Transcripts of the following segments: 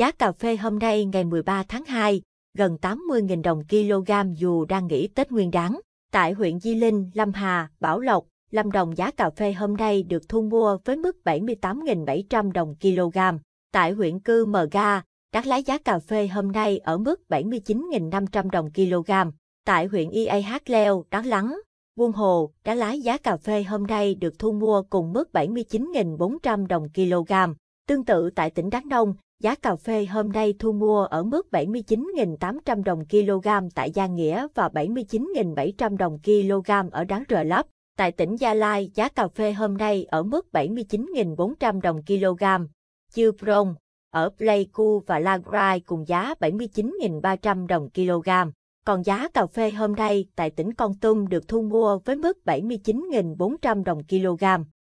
Giá cà phê hôm nay ngày 13 tháng 2, gần 80.000 đồng kg dù đang nghỉ Tết Nguyên đáng. Tại huyện Di Linh, Lâm Hà, Bảo Lộc, Lâm Đồng giá cà phê hôm nay được thu mua với mức 78.700 đồng kg. Tại huyện Cư Mờ Ga, Đắk Lái giá cà phê hôm nay ở mức 79.500 đồng kg. Tại huyện IAH Leo, Đắk Lắk, Buôn Hồ, Đắk Lái giá cà phê hôm nay được thu mua cùng mức 79.400 đồng kg. Tương tự tại tỉnh Đắk Nông, Giá cà phê hôm nay thu mua ở mức 79.800 đồng kg tại Gia Nghĩa và 79.700 đồng kg ở Đáng Rờ Lấp. Tại tỉnh Gia Lai, giá cà phê hôm nay ở mức 79.400 đồng kg. chư Prong, ở Pleiku và Lagrai cùng giá 79.300 đồng kg. Còn giá cà phê hôm nay tại tỉnh Con Tum được thu mua với mức 79.400 đồng kg.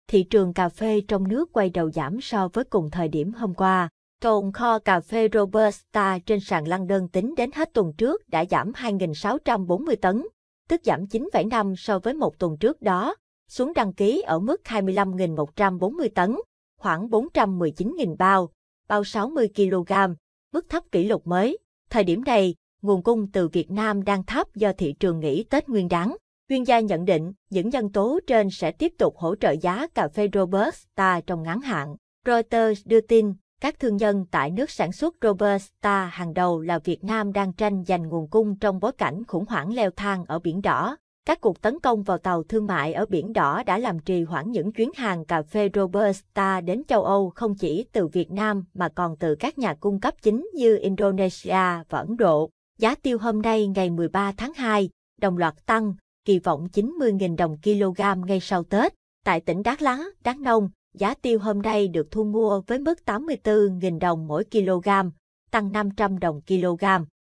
Thị trường cà phê trong nước quay đầu giảm so với cùng thời điểm hôm qua. Tồn kho cà phê Robusta trên sàn London tính đến hết tuần trước đã giảm 2.640 tấn, tức giảm 9,5 so với một tuần trước đó, xuống đăng ký ở mức 25.140 tấn, khoảng 419.000 bao, bao 60 kg, mức thấp kỷ lục mới. Thời điểm này, nguồn cung từ Việt Nam đang thấp do thị trường nghỉ Tết Nguyên đán. Chuyên gia nhận định những nhân tố trên sẽ tiếp tục hỗ trợ giá cà phê Robusta trong ngắn hạn. Reuters đưa tin các thương nhân tại nước sản xuất Robusta hàng đầu là Việt Nam đang tranh giành nguồn cung trong bối cảnh khủng hoảng leo thang ở Biển Đỏ. Các cuộc tấn công vào tàu thương mại ở Biển Đỏ đã làm trì hoãn những chuyến hàng cà phê Robusta đến châu Âu không chỉ từ Việt Nam mà còn từ các nhà cung cấp chính như Indonesia và Ấn Độ. Giá tiêu hôm nay ngày 13 tháng 2, đồng loạt tăng, kỳ vọng 90.000 đồng kg ngay sau Tết. Tại tỉnh Đắk Lắk, Đắk Nông, giá tiêu hôm nay được thu mua với mức 84.000 đồng mỗi kg, tăng 500 đồng kg.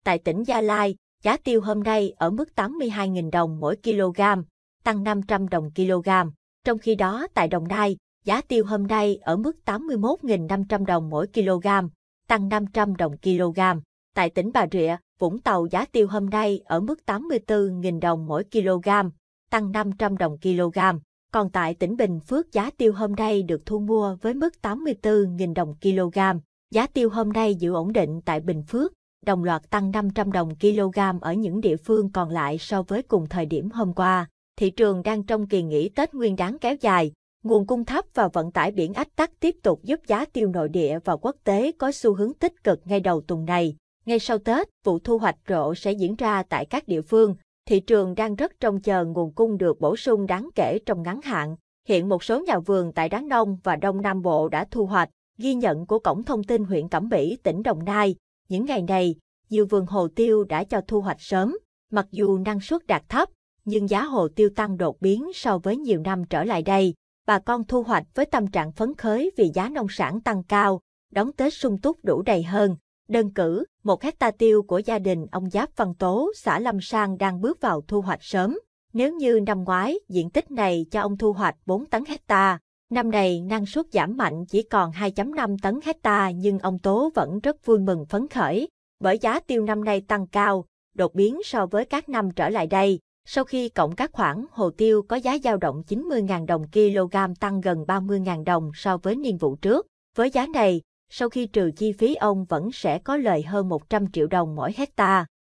Tại tỉnh Gia Lai, giá tiêu hôm nay ở mức 82.000 đồng mỗi kg, tăng 500 đồng kg. Trong khi đó tại Đồng Nai, giá tiêu hôm nay ở mức 81.500 đồng mỗi kg, tăng 500 đồng kg. Tại tỉnh Bà Rịa, Vũng Tàu giá tiêu hôm nay ở mức 84.000 đồng mỗi kg, tăng 500 đồng kg còn tại tỉnh Bình Phước giá tiêu hôm nay được thu mua với mức 84.000 đồng kg. Giá tiêu hôm nay giữ ổn định tại Bình Phước, đồng loạt tăng 500 đồng kg ở những địa phương còn lại so với cùng thời điểm hôm qua. Thị trường đang trong kỳ nghỉ Tết Nguyên đáng kéo dài, nguồn cung thấp và vận tải biển ách tắc tiếp tục giúp giá tiêu nội địa và quốc tế có xu hướng tích cực ngay đầu tuần này. Ngay sau Tết, vụ thu hoạch rộ sẽ diễn ra tại các địa phương, thị trường đang rất trông chờ nguồn cung được bổ sung đáng kể trong ngắn hạn. Hiện một số nhà vườn tại Đá Nông và Đông Nam Bộ đã thu hoạch, ghi nhận của Cổng Thông tin huyện Cẩm Mỹ, tỉnh Đồng Nai. Những ngày này, nhiều vườn hồ tiêu đã cho thu hoạch sớm, mặc dù năng suất đạt thấp, nhưng giá hồ tiêu tăng đột biến so với nhiều năm trở lại đây. Bà con thu hoạch với tâm trạng phấn khởi vì giá nông sản tăng cao, đón Tết sung túc đủ đầy hơn đơn cử, một hecta tiêu của gia đình ông Giáp Văn Tố, xã Lâm Sang đang bước vào thu hoạch sớm. Nếu như năm ngoái, diện tích này cho ông thu hoạch 4 tấn hecta, năm này năng suất giảm mạnh chỉ còn 2.5 tấn hecta nhưng ông Tố vẫn rất vui mừng phấn khởi, bởi giá tiêu năm nay tăng cao, đột biến so với các năm trở lại đây. Sau khi cộng các khoản hồ tiêu có giá dao động 90.000 đồng kg tăng gần 30.000 đồng so với niên vụ trước, với giá này, sau khi trừ chi phí ông vẫn sẽ có lời hơn 100 triệu đồng mỗi hecta.